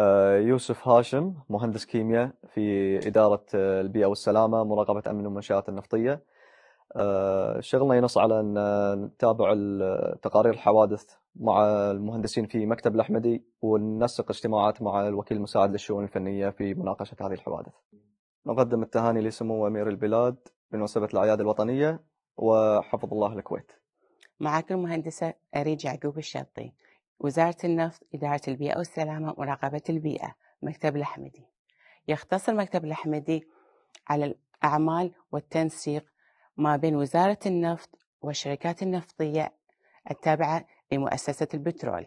آه، يوسف هاشم مهندس كيمياء في إدارة آه، البيئة والسلامة مراقبة أمن المنشآت النفطية آه، شغلنا ينص على أن نتابع تقارير الحوادث مع المهندسين في مكتب الأحمدي وننسق اجتماعات مع الوكيل المساعد للشؤون الفنية في مناقشة هذه الحوادث نقدم التهاني لسمو أمير البلاد بمناسبة الأعياد الوطنية وحفظ الله الكويت معك المهندسة أريج يعقوب الشاطي وزارة النفط إدارة البيئة والسلامة مراقبة البيئة مكتب الأحمدي يختصر مكتب الأحمدي على الأعمال والتنسيق ما بين وزارة النفط والشركات النفطية التابعة لمؤسسة البترول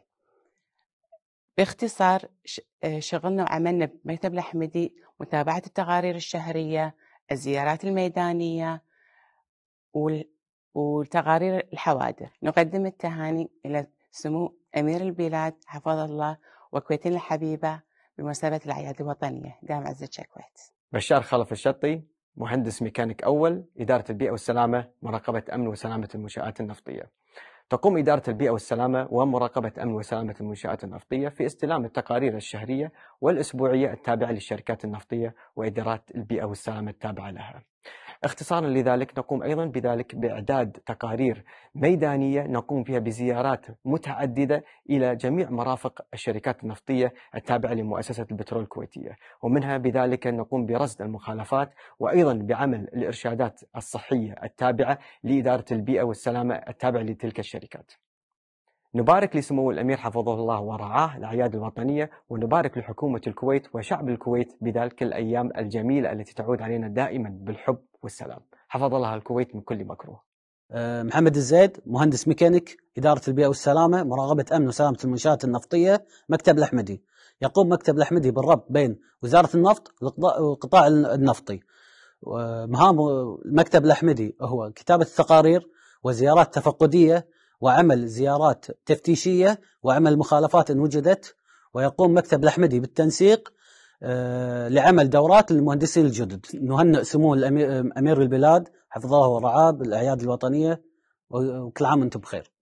باختصار آه، شغلنا وعملنا بمكتب الأحمدي متابعة التقارير الشهرية الزيارات الميدانية وتقارير الحوادث نقدم التهاني إلى سمو أمير البلاد حفظه الله وكويتنا الحبيبة بمناسبة الأعياد الوطنية جامعة زكا الكويت بشار خلف الشطي مهندس ميكانيك أول إدارة البيئة والسلامة مراقبة أمن وسلامة المنشآت النفطية تقوم إدارة البيئة والسلامة ومراقبة أمن وسلامة المنشآت النفطية في استلام التقارير الشهرية والأسبوعية التابعة للشركات النفطية وإدارات البيئة والسلامة التابعة لها اختصارا لذلك نقوم أيضا بذلك بإعداد تقارير ميدانية نقوم فيها بزيارات متعددة إلى جميع مرافق الشركات النفطية التابعة لمؤسسة البترول الكويتية ومنها بذلك نقوم برصد المخالفات وأيضا بعمل الإرشادات الصحية التابعة لإدارة البيئة والسلامة التابعة لتلك الشركات نبارك لسمو الأمير حفظه الله ورعاه الأعياد الوطنية ونبارك لحكومة الكويت وشعب الكويت بذلك الأيام الجميلة التي تعود علينا دائما بالحب والسلام حفظ الله الكويت من كل مكروه أه، محمد الزيد مهندس ميكانيك إدارة البيئة والسلامة مراقبة أمن وسلامة المنشآت النفطية مكتب الأحمدي يقوم مكتب الأحمدي بالربط بين وزارة النفط والقطاع النفطي أه، مهام مكتب الأحمدي هو كتابة التقارير وزيارات تفقدية وعمل زيارات تفتيشية وعمل مخالفات إن وجدت ويقوم مكتب الأحمدي بالتنسيق آه، لعمل دورات للمهندسين الجدد نهنئ سمو آه، أمير البلاد حفظه ورعاه بالأعياد الوطنية وكل عام وأنتم بخير